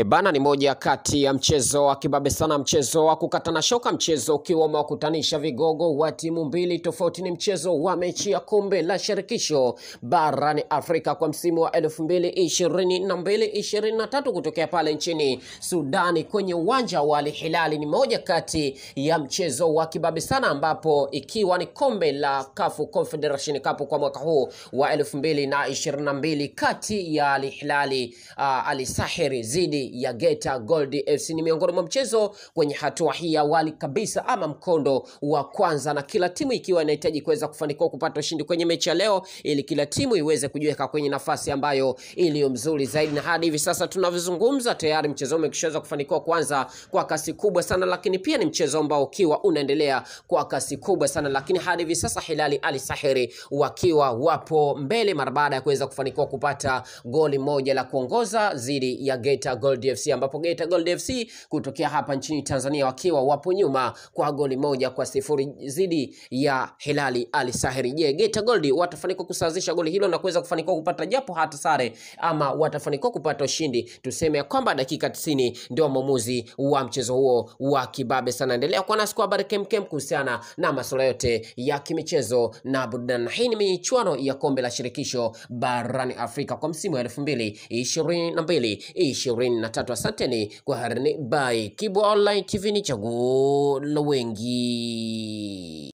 Ebana ni moja kati ya mchezo wa kibabe sana, mchezo wa kukatana shoka, mchezo ukiwa umewakutanisha vigogo wa timu mbili tofauti. Ni mchezo wa mechi ya kombe la shirikisho barani Afrika kwa msimu wa 2022 2023 kutokea pale nchini Sudani kwenye uwanja wa Al Hilal. Ni moja kati ya mchezo wa kibabe sana, ambapo ikiwa ni kombe la CAF Confederation Cup kwa mwaka huu wa 2022 kati ya Al Hilal uh, Al Sahiri zidi ya Geta Gold FC. Ni miongoni mwa mchezo kwenye hatua hii ya awali kabisa ama mkondo wa kwanza, na kila timu ikiwa inahitaji kuweza kufanikiwa kupata ushindi kwenye mechi ya leo, ili kila timu iweze kujiweka kwenye nafasi ambayo iliyo mzuri zaidi. Na hadi hivi sasa tunavyozungumza, tayari mchezo umekishaweza kufanikiwa kwanza kwa kasi kubwa sana, lakini pia ni mchezo ambao ukiwa unaendelea kwa kasi kubwa sana, lakini hadi hivi sasa Hilali Ali Sahiri wakiwa wapo mbele mara baada ya kuweza kufanikiwa kupata goli moja la kuongoza dhidi ya Geita Gold Gold FC, ambapo Geita Gold FC kutokea hapa nchini Tanzania wakiwa wapo nyuma kwa goli moja kwa sifuri dhidi ya Hilali Ali Sahiri. Je, Geita Gold watafanikiwa kusawazisha goli hilo na kuweza kufanikiwa kupata japo hata sare ama watafanikiwa kupata ushindi? Tuseme ya kwamba dakika 90 ndio mwamuzi wa mchezo huo wa kibabe sana. Endelea kwa nasi kwa habari kemkem kuhusiana na masuala yote ya kimichezo na burudani. Hii ni michuano ya kombe la shirikisho barani Afrika kwa msimu wa elfu mbili ishirini na mbili ishirini tatu. Asanteni kwa harini. Bye. Kibo Online TV, ni chaguo la wengi.